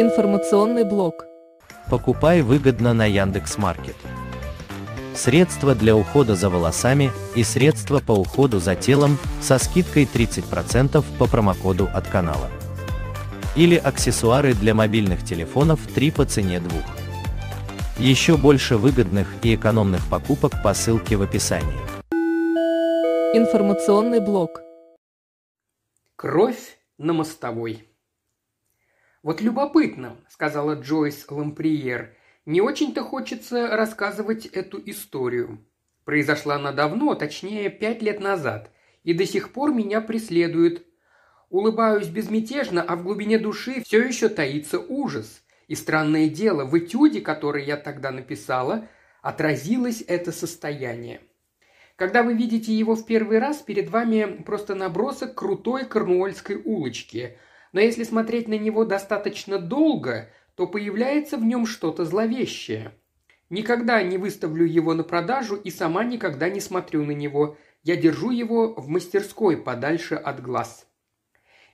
Информационный блок. Покупай выгодно на Яндекс.Маркет. Средства для ухода за волосами и средства по уходу за телом со скидкой 30% по промокоду от канала. Или аксессуары для мобильных телефонов 3 по цене 2. Еще больше выгодных и экономных покупок по ссылке в описании. Информационный блок. Кровь на мостовой. «Вот любопытно», – сказала Джойс Ламприер. «Не очень-то хочется рассказывать эту историю. Произошла она давно, точнее, пять лет назад, и до сих пор меня преследует. Улыбаюсь безмятежно, а в глубине души все еще таится ужас. И странное дело, в этюде, который я тогда написала, отразилось это состояние. Когда вы видите его в первый раз, перед вами просто набросок крутой корнуольской улочки – но если смотреть на него достаточно долго, то появляется в нем что-то зловещее. Никогда не выставлю его на продажу и сама никогда не смотрю на него. Я держу его в мастерской подальше от глаз.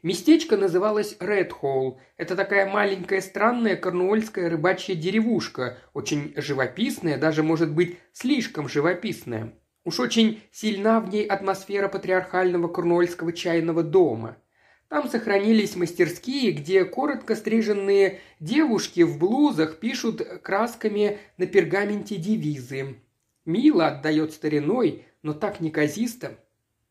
Местечко называлось Ред Холл. Это такая маленькая странная корнуольская рыбачья деревушка, очень живописная, даже, может быть, слишком живописная. Уж очень сильна в ней атмосфера патриархального корнуольского чайного дома – там сохранились мастерские, где коротко стриженные девушки в блузах пишут красками на пергаменте девизы. Мило отдает стариной, но так неказисто.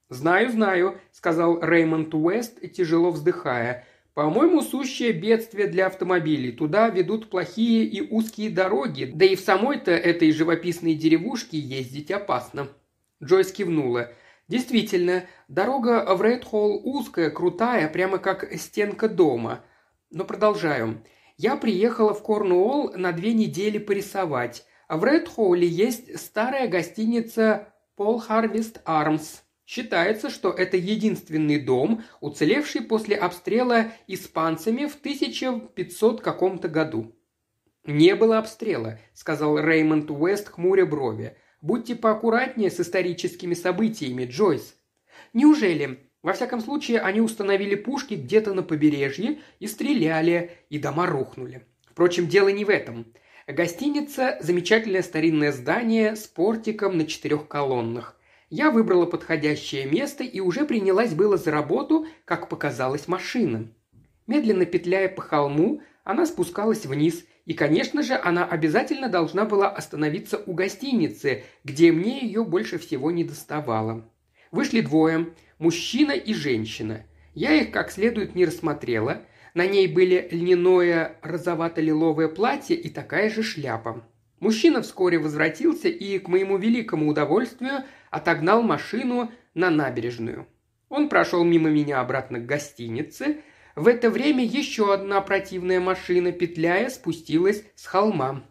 «Знаю, знаю», — сказал Реймонд Уэст, тяжело вздыхая. «По-моему, сущее бедствие для автомобилей. Туда ведут плохие и узкие дороги, да и в самой-то этой живописной деревушке ездить опасно». Джойс кивнула — Действительно, дорога в Рейтхолл узкая, крутая, прямо как стенка дома. Но продолжаю. Я приехала в Корнуолл на две недели порисовать. В Редхолле есть старая гостиница Пол Харвест Армс. Считается, что это единственный дом, уцелевший после обстрела испанцами в 1500 каком-то году. «Не было обстрела», — сказал Реймонд Уэст, хмуря брови. Будьте поаккуратнее с историческими событиями, Джойс. Неужели? Во всяком случае, они установили пушки где-то на побережье и стреляли, и дома рухнули. Впрочем, дело не в этом. Гостиница – замечательное старинное здание с портиком на четырех колоннах. Я выбрала подходящее место и уже принялась было за работу, как показалась машина. Медленно петляя по холму, она спускалась вниз, и, конечно же, она обязательно должна была остановиться у гостиницы, где мне ее больше всего не доставало. Вышли двое – мужчина и женщина. Я их как следует не рассмотрела. На ней были льняное розовато-лиловое платье и такая же шляпа. Мужчина вскоре возвратился и, к моему великому удовольствию, отогнал машину на набережную. Он прошел мимо меня обратно к гостинице – в это время еще одна противная машина, петляя, спустилась с холма.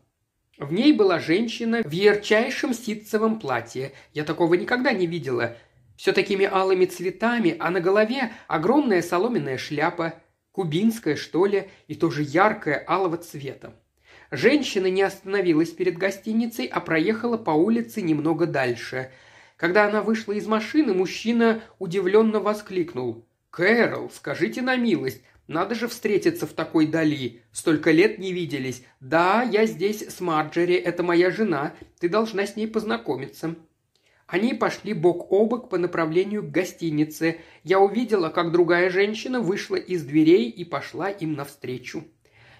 В ней была женщина в ярчайшем ситцевом платье. Я такого никогда не видела. Все такими алыми цветами, а на голове огромная соломенная шляпа, кубинская, что ли, и тоже яркая, алого цвета. Женщина не остановилась перед гостиницей, а проехала по улице немного дальше. Когда она вышла из машины, мужчина удивленно воскликнул. «Кэрол, скажите на милость, надо же встретиться в такой дали. Столько лет не виделись. Да, я здесь с Марджери, это моя жена. Ты должна с ней познакомиться». Они пошли бок о бок по направлению к гостинице. Я увидела, как другая женщина вышла из дверей и пошла им навстречу.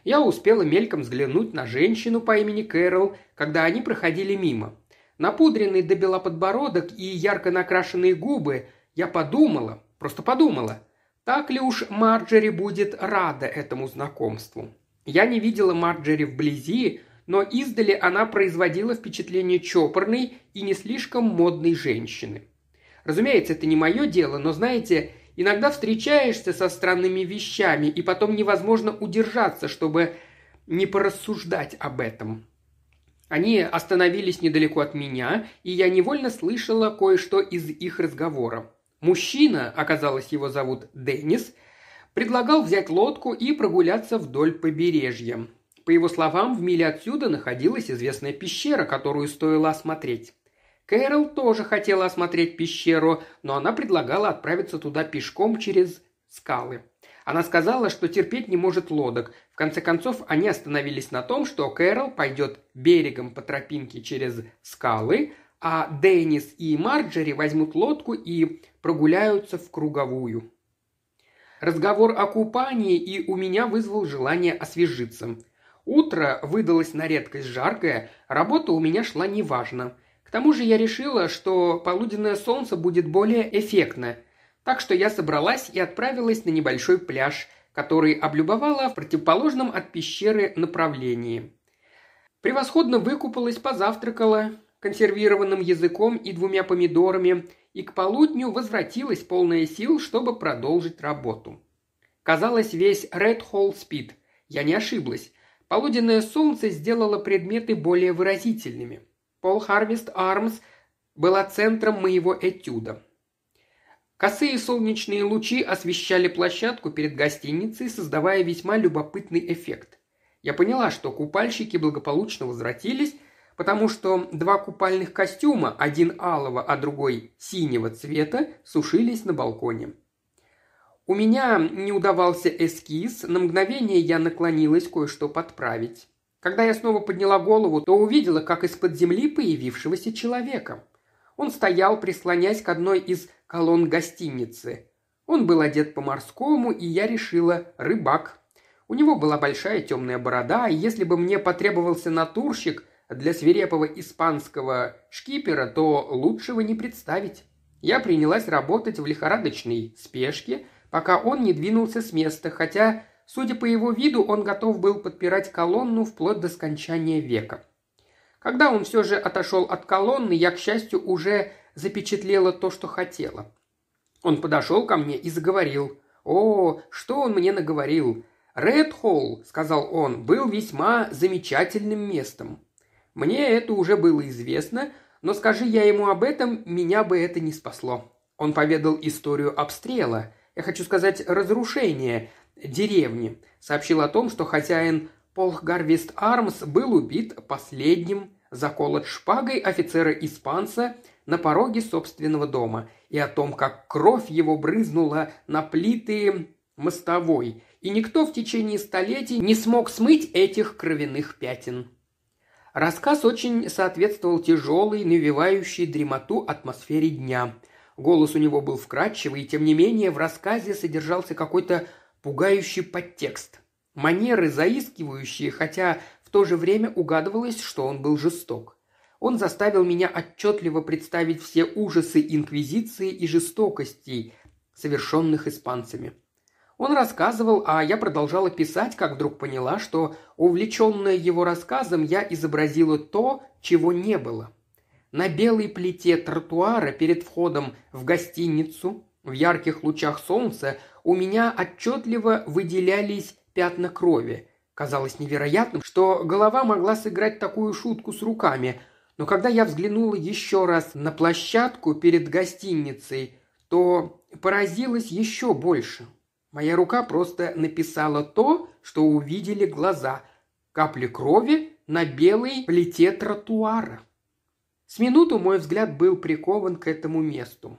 Я успела мельком взглянуть на женщину по имени Кэрол, когда они проходили мимо. Напудренный до бела подбородок и ярко накрашенные губы, я подумала, Просто подумала, так ли уж Марджери будет рада этому знакомству. Я не видела Марджери вблизи, но издали она производила впечатление чопорной и не слишком модной женщины. Разумеется, это не мое дело, но знаете, иногда встречаешься со странными вещами, и потом невозможно удержаться, чтобы не порассуждать об этом. Они остановились недалеко от меня, и я невольно слышала кое-что из их разговора. Мужчина, оказалось, его зовут Деннис, предлагал взять лодку и прогуляться вдоль побережья. По его словам, в миле отсюда находилась известная пещера, которую стоило осмотреть. Кэрол тоже хотела осмотреть пещеру, но она предлагала отправиться туда пешком через скалы. Она сказала, что терпеть не может лодок. В конце концов, они остановились на том, что Кэрол пойдет берегом по тропинке через скалы, а Деннис и Марджери возьмут лодку и прогуляются в круговую. Разговор о купании и у меня вызвал желание освежиться. Утро выдалось на редкость жаркое, работа у меня шла неважно. К тому же я решила, что полуденное солнце будет более эффектно. Так что я собралась и отправилась на небольшой пляж, который облюбовала в противоположном от пещеры направлении. Превосходно выкупалась, позавтракала, консервированным языком и двумя помидорами, и к полудню возвратилась полная сил, чтобы продолжить работу. Казалось, весь Red Hall спит. Я не ошиблась. Полуденное солнце сделало предметы более выразительными. Пол Харвест Армс была центром моего этюда. Косые солнечные лучи освещали площадку перед гостиницей, создавая весьма любопытный эффект. Я поняла, что купальщики благополучно возвратились, потому что два купальных костюма, один алого, а другой синего цвета, сушились на балконе. У меня не удавался эскиз, на мгновение я наклонилась кое-что подправить. Когда я снова подняла голову, то увидела, как из-под земли появившегося человека. Он стоял, прислонясь к одной из колонн гостиницы. Он был одет по-морскому, и я решила – рыбак. У него была большая темная борода, и если бы мне потребовался натурщик – для свирепого испанского шкипера, то лучшего не представить. Я принялась работать в лихорадочной спешке, пока он не двинулся с места, хотя, судя по его виду, он готов был подпирать колонну вплоть до скончания века. Когда он все же отошел от колонны, я, к счастью, уже запечатлела то, что хотела. Он подошел ко мне и заговорил. «О, что он мне наговорил!» «Редхолл», — сказал он, — «был весьма замечательным местом. Мне это уже было известно, но скажи я ему об этом, меня бы это не спасло. Он поведал историю обстрела, я хочу сказать, разрушения деревни. Сообщил о том, что хозяин Полх Гарвист Армс был убит последним, заколот шпагой офицера-испанца на пороге собственного дома, и о том, как кровь его брызнула на плиты мостовой, и никто в течение столетий не смог смыть этих кровяных пятен. Рассказ очень соответствовал тяжелой, навевающей дремоту атмосфере дня. Голос у него был вкрадчивый, и тем не менее в рассказе содержался какой-то пугающий подтекст. Манеры заискивающие, хотя в то же время угадывалось, что он был жесток. Он заставил меня отчетливо представить все ужасы инквизиции и жестокостей, совершенных испанцами. Он рассказывал, а я продолжала писать, как вдруг поняла, что, увлеченная его рассказом, я изобразила то, чего не было. На белой плите тротуара перед входом в гостиницу, в ярких лучах солнца, у меня отчетливо выделялись пятна крови. Казалось невероятным, что голова могла сыграть такую шутку с руками, но когда я взглянула еще раз на площадку перед гостиницей, то поразилась еще больше – Моя рука просто написала то, что увидели глаза. Капли крови на белой плите тротуара. С минуту мой взгляд был прикован к этому месту.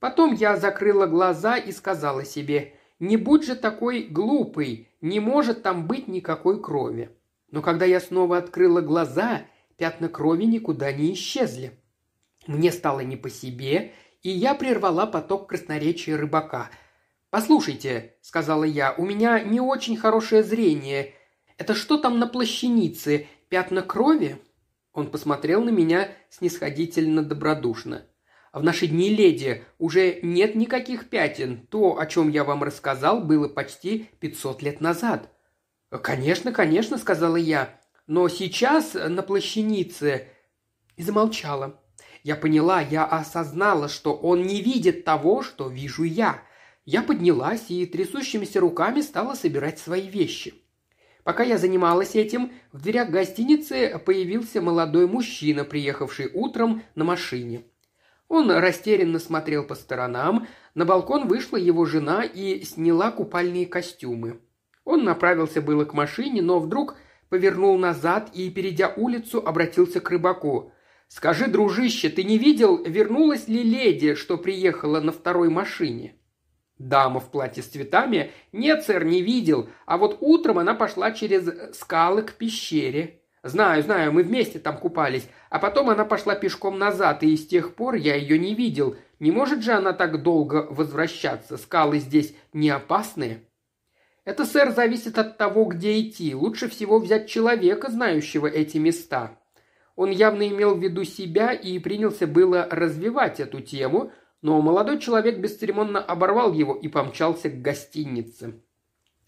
Потом я закрыла глаза и сказала себе, не будь же такой глупый, не может там быть никакой крови. Но когда я снова открыла глаза, пятна крови никуда не исчезли. Мне стало не по себе, и я прервала поток красноречия рыбака – «Послушайте», — сказала я, — «у меня не очень хорошее зрение. Это что там на плащанице? Пятна крови?» Он посмотрел на меня снисходительно добродушно. «В наши дни, леди, уже нет никаких пятен. То, о чем я вам рассказал, было почти пятьсот лет назад». «Конечно, конечно», — сказала я. «Но сейчас на плащанице...» И замолчала. Я поняла, я осознала, что он не видит того, что вижу я. Я поднялась и трясущимися руками стала собирать свои вещи. Пока я занималась этим, в дверях гостиницы появился молодой мужчина, приехавший утром на машине. Он растерянно смотрел по сторонам, на балкон вышла его жена и сняла купальные костюмы. Он направился было к машине, но вдруг повернул назад и, перейдя улицу, обратился к рыбаку. «Скажи, дружище, ты не видел, вернулась ли леди, что приехала на второй машине?» Дама в платье с цветами? Нет, сэр, не видел. А вот утром она пошла через скалы к пещере. Знаю, знаю, мы вместе там купались. А потом она пошла пешком назад, и с тех пор я ее не видел. Не может же она так долго возвращаться? Скалы здесь не опасные?» Это, сэр, зависит от того, где идти. Лучше всего взять человека, знающего эти места. Он явно имел в виду себя и принялся было развивать эту тему, но молодой человек бесцеремонно оборвал его и помчался к гостинице.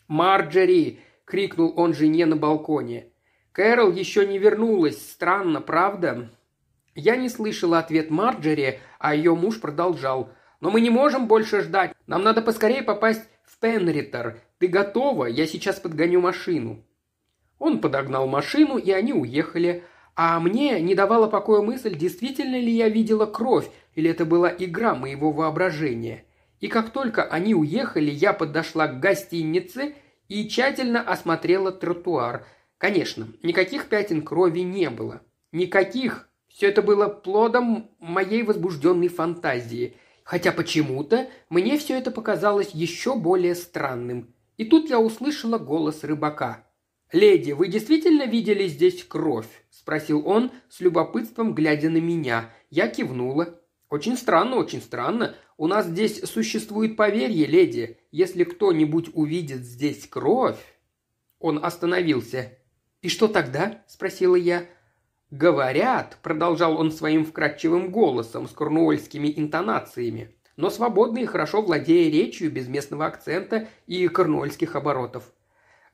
«Марджери!» — крикнул он жене на балконе. «Кэрол еще не вернулась. Странно, правда?» Я не слышала ответ Марджери, а ее муж продолжал. «Но мы не можем больше ждать. Нам надо поскорее попасть в Пенритер. Ты готова? Я сейчас подгоню машину». Он подогнал машину, и они уехали. А мне не давала покоя мысль, действительно ли я видела кровь, или это была игра моего воображения. И как только они уехали, я подошла к гостинице и тщательно осмотрела тротуар. Конечно, никаких пятен крови не было. Никаких. Все это было плодом моей возбужденной фантазии. Хотя почему-то мне все это показалось еще более странным. И тут я услышала голос рыбака. «Леди, вы действительно видели здесь кровь?» – спросил он, с любопытством глядя на меня. Я кивнула. «Очень странно, очень странно. У нас здесь существует поверье, леди. Если кто-нибудь увидит здесь кровь...» Он остановился. «И что тогда?» – спросила я. «Говорят», – продолжал он своим вкрадчивым голосом с корнуольскими интонациями, но свободно и хорошо владея речью без местного акцента и корнуольских оборотов.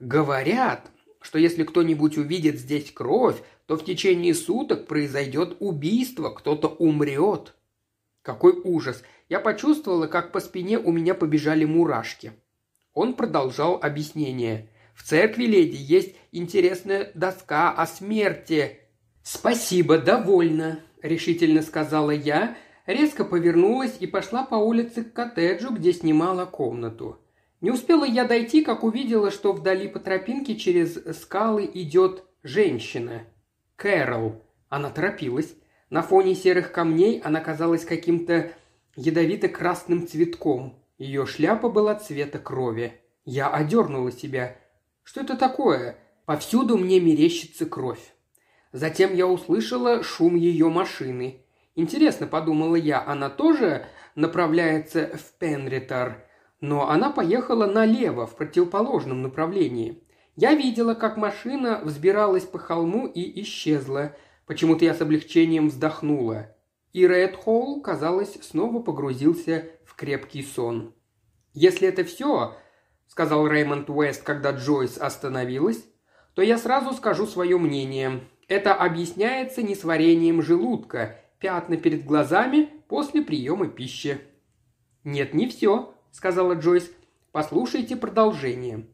«Говорят, что если кто-нибудь увидит здесь кровь, то в течение суток произойдет убийство, кто-то умрет. Какой ужас! Я почувствовала, как по спине у меня побежали мурашки. Он продолжал объяснение. В церкви леди есть интересная доска о смерти. Спасибо, довольно, решительно сказала я, резко повернулась и пошла по улице к коттеджу, где снимала комнату. Не успела я дойти, как увидела, что вдали по тропинке через скалы идет женщина. Кэрол. Она торопилась. На фоне серых камней она казалась каким-то ядовито-красным цветком. Ее шляпа была цвета крови. Я одернула себя. Что это такое? Повсюду мне мерещится кровь. Затем я услышала шум ее машины. Интересно, подумала я, она тоже направляется в Пенритар. Но она поехала налево, в противоположном направлении. Я видела, как машина взбиралась по холму и исчезла – Почему-то я с облегчением вздохнула. И Рэдхолл, казалось, снова погрузился в крепкий сон. «Если это все», — сказал Реймонд Уэст, когда Джойс остановилась, «то я сразу скажу свое мнение. Это объясняется несварением желудка, пятна перед глазами после приема пищи». «Нет, не все», — сказала Джойс. «Послушайте продолжение».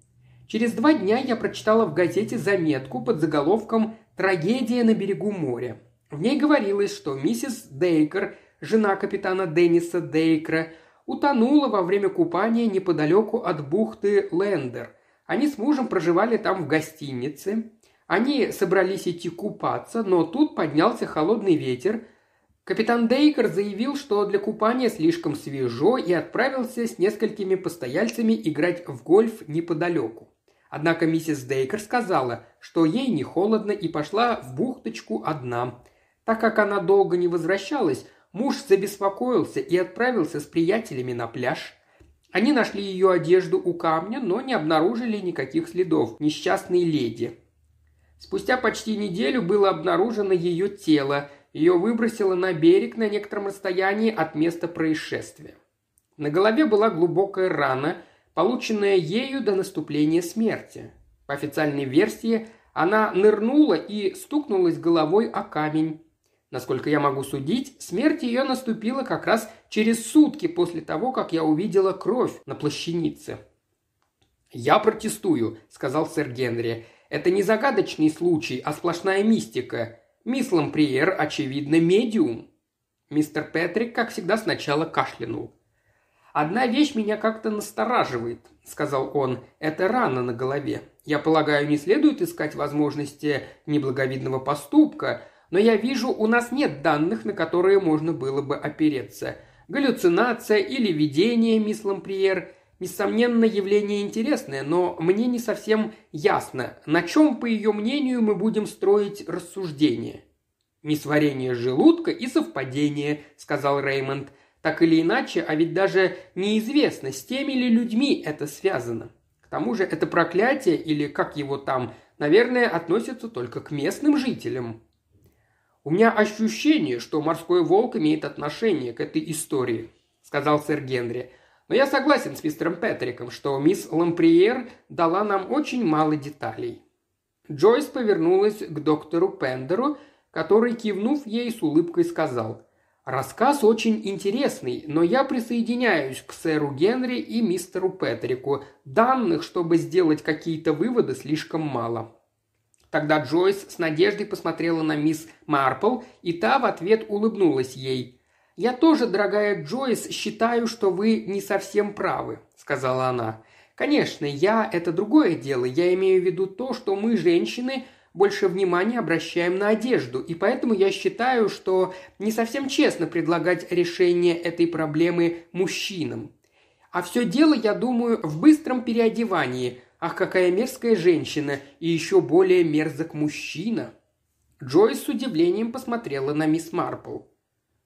Через два дня я прочитала в газете заметку под заголовком Трагедия на берегу моря. В ней говорилось, что миссис Дейкер, жена капитана Денниса Дейкера, утонула во время купания неподалеку от бухты Лендер. Они с мужем проживали там в гостинице. Они собрались идти купаться, но тут поднялся холодный ветер. Капитан Дейкер заявил, что для купания слишком свежо и отправился с несколькими постояльцами играть в гольф неподалеку. Однако миссис Дейкер сказала, что ей не холодно и пошла в бухточку одна. Так как она долго не возвращалась, муж забеспокоился и отправился с приятелями на пляж. Они нашли ее одежду у камня, но не обнаружили никаких следов несчастной леди. Спустя почти неделю было обнаружено ее тело. Ее выбросило на берег на некотором расстоянии от места происшествия. На голове была глубокая рана – полученная ею до наступления смерти. По официальной версии, она нырнула и стукнулась головой о камень. Насколько я могу судить, смерть ее наступила как раз через сутки после того, как я увидела кровь на плащанице. «Я протестую», — сказал сэр Генри. «Это не загадочный случай, а сплошная мистика. Мисс Ламприер, очевидно, медиум». Мистер Петрик, как всегда, сначала кашлянул. «Одна вещь меня как-то настораживает», – сказал он. «Это рана на голове. Я полагаю, не следует искать возможности неблаговидного поступка, но я вижу, у нас нет данных, на которые можно было бы опереться. Галлюцинация или видение, мисс Ламприер, несомненно, явление интересное, но мне не совсем ясно, на чем, по ее мнению, мы будем строить рассуждение». «Несварение желудка и совпадение», – сказал Реймонд – так или иначе, а ведь даже неизвестно, с теми ли людьми это связано. К тому же это проклятие, или как его там, наверное, относится только к местным жителям. «У меня ощущение, что морской волк имеет отношение к этой истории», — сказал сэр Генри. «Но я согласен с мистером Петриком, что мисс Ламприер дала нам очень мало деталей». Джойс повернулась к доктору Пендеру, который, кивнув ей, с улыбкой сказал – Рассказ очень интересный, но я присоединяюсь к сэру Генри и мистеру Петрику. Данных, чтобы сделать какие-то выводы, слишком мало. Тогда Джойс с надеждой посмотрела на мисс Марпл, и та в ответ улыбнулась ей. «Я тоже, дорогая Джойс, считаю, что вы не совсем правы», — сказала она. «Конечно, я – это другое дело. Я имею в виду то, что мы, женщины, больше внимания обращаем на одежду, и поэтому я считаю, что не совсем честно предлагать решение этой проблемы мужчинам. А все дело, я думаю, в быстром переодевании. Ах, какая мерзкая женщина, и еще более мерзок мужчина. Джойс с удивлением посмотрела на мисс Марпл.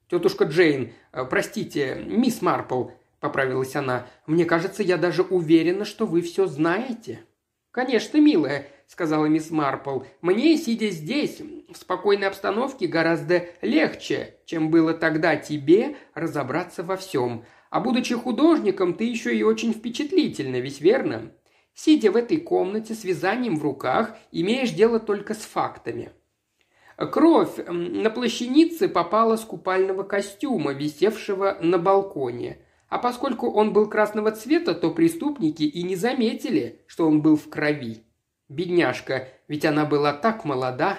«Тетушка Джейн, э, простите, мисс Марпл», — поправилась она, — «мне кажется, я даже уверена, что вы все знаете». «Конечно, милая», — сказала мисс Марпл, — «мне, сидя здесь, в спокойной обстановке, гораздо легче, чем было тогда тебе разобраться во всем. А будучи художником, ты еще и очень впечатлительна, ведь верно? Сидя в этой комнате с вязанием в руках, имеешь дело только с фактами». Кровь на плащанице попала с купального костюма, висевшего на балконе. А поскольку он был красного цвета, то преступники и не заметили, что он был в крови. Бедняжка, ведь она была так молода.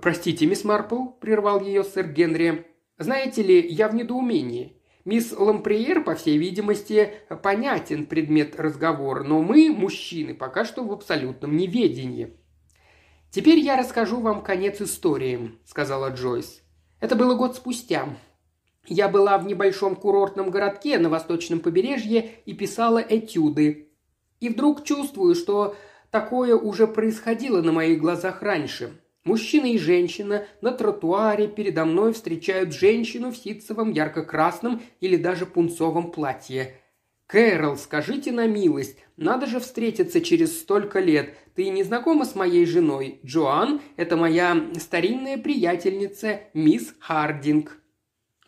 «Простите, мисс Марпл», – прервал ее сэр Генри. «Знаете ли, я в недоумении. Мисс Ламприер, по всей видимости, понятен предмет разговора, но мы, мужчины, пока что в абсолютном неведении». «Теперь я расскажу вам конец истории», – сказала Джойс. «Это было год спустя. Я была в небольшом курортном городке на восточном побережье и писала этюды. И вдруг чувствую, что такое уже происходило на моих глазах раньше. Мужчина и женщина на тротуаре передо мной встречают женщину в ситцевом ярко-красном или даже пунцовом платье. «Кэрол, скажите на милость, надо же встретиться через столько лет. Ты не знакома с моей женой? Джоан – это моя старинная приятельница, мисс Хардинг».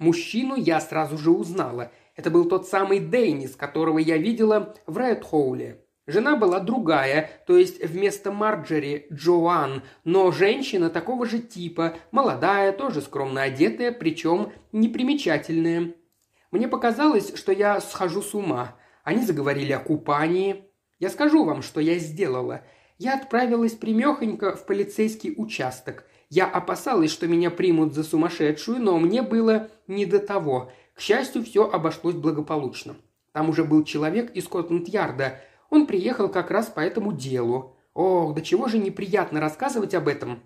Мужчину я сразу же узнала. Это был тот самый Деннис, которого я видела в Хоуле. Жена была другая, то есть вместо Марджери – Джоан, но женщина такого же типа, молодая, тоже скромно одетая, причем непримечательная. Мне показалось, что я схожу с ума. Они заговорили о купании. Я скажу вам, что я сделала. Я отправилась примехонько в полицейский участок. Я опасалась, что меня примут за сумасшедшую, но мне было не до того. К счастью, все обошлось благополучно. Там уже был человек из Скотланд-Ярда. Он приехал как раз по этому делу. Ох, до чего же неприятно рассказывать об этом.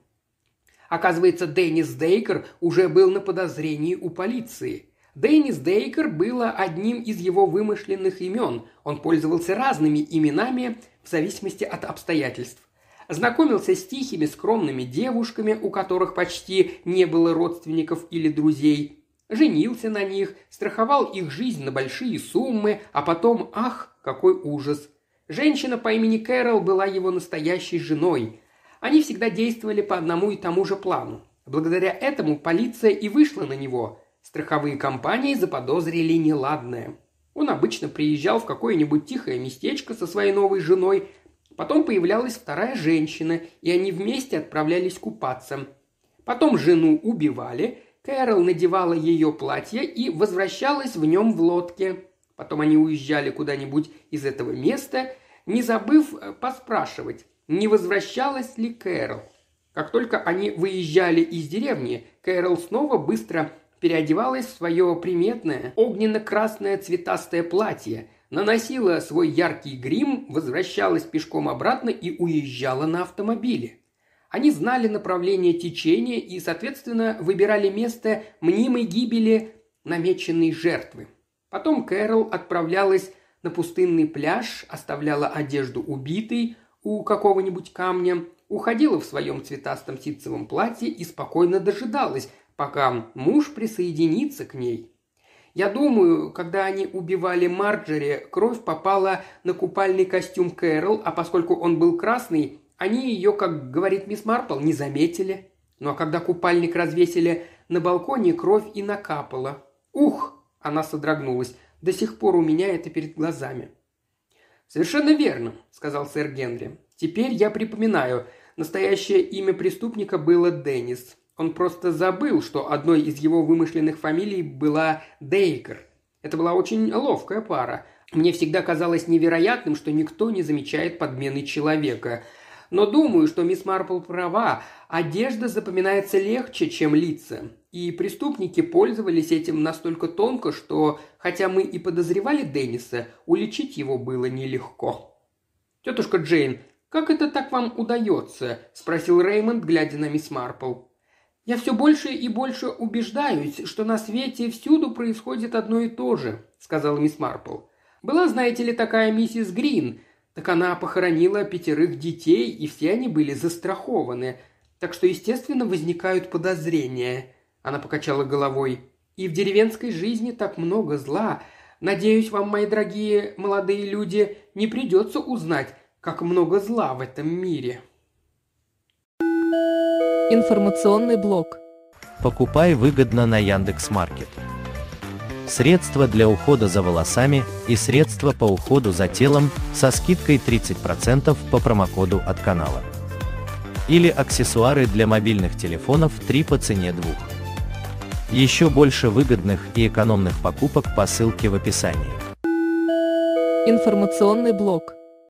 Оказывается, Деннис Дейкер уже был на подозрении у полиции. Деннис Дейкер было одним из его вымышленных имен. Он пользовался разными именами в зависимости от обстоятельств знакомился с тихими скромными девушками, у которых почти не было родственников или друзей, женился на них, страховал их жизнь на большие суммы, а потом, ах, какой ужас. Женщина по имени Кэрол была его настоящей женой. Они всегда действовали по одному и тому же плану. Благодаря этому полиция и вышла на него. Страховые компании заподозрили неладное. Он обычно приезжал в какое-нибудь тихое местечко со своей новой женой, Потом появлялась вторая женщина, и они вместе отправлялись купаться. Потом жену убивали, Кэрол надевала ее платье и возвращалась в нем в лодке. Потом они уезжали куда-нибудь из этого места, не забыв э, поспрашивать, не возвращалась ли Кэрол. Как только они выезжали из деревни, Кэрол снова быстро переодевалась в свое приметное огненно-красное цветастое платье, наносила свой яркий грим, возвращалась пешком обратно и уезжала на автомобиле. Они знали направление течения и, соответственно, выбирали место мнимой гибели намеченной жертвы. Потом Кэрол отправлялась на пустынный пляж, оставляла одежду убитой у какого-нибудь камня, уходила в своем цветастом ситцевом платье и спокойно дожидалась, пока муж присоединится к ней – я думаю, когда они убивали Марджери, кровь попала на купальный костюм Кэрол, а поскольку он был красный, они ее, как говорит мисс Марпл, не заметили. Ну а когда купальник развесили на балконе, кровь и накапала. Ух! Она содрогнулась. До сих пор у меня это перед глазами. «Совершенно верно», — сказал сэр Генри. «Теперь я припоминаю. Настоящее имя преступника было Деннис. Он просто забыл, что одной из его вымышленных фамилий была Дейкер. Это была очень ловкая пара. Мне всегда казалось невероятным, что никто не замечает подмены человека. Но думаю, что мисс Марпл права. Одежда запоминается легче, чем лица. И преступники пользовались этим настолько тонко, что, хотя мы и подозревали Денниса, уличить его было нелегко. «Тетушка Джейн, как это так вам удается?» – спросил Реймонд, глядя на мисс Марпл. Я все больше и больше убеждаюсь, что на свете всюду происходит одно и то же», — сказала мисс Марпл. «Была, знаете ли, такая миссис Грин, так она похоронила пятерых детей, и все они были застрахованы, так что, естественно, возникают подозрения». Она покачала головой. «И в деревенской жизни так много зла. Надеюсь, вам, мои дорогие молодые люди, не придется узнать, как много зла в этом мире». Информационный блок. Покупай выгодно на Яндекс.Маркет. Средства для ухода за волосами и средства по уходу за телом со скидкой 30% по промокоду от канала. Или аксессуары для мобильных телефонов 3 по цене 2. Еще больше выгодных и экономных покупок по ссылке в описании. Информационный блок.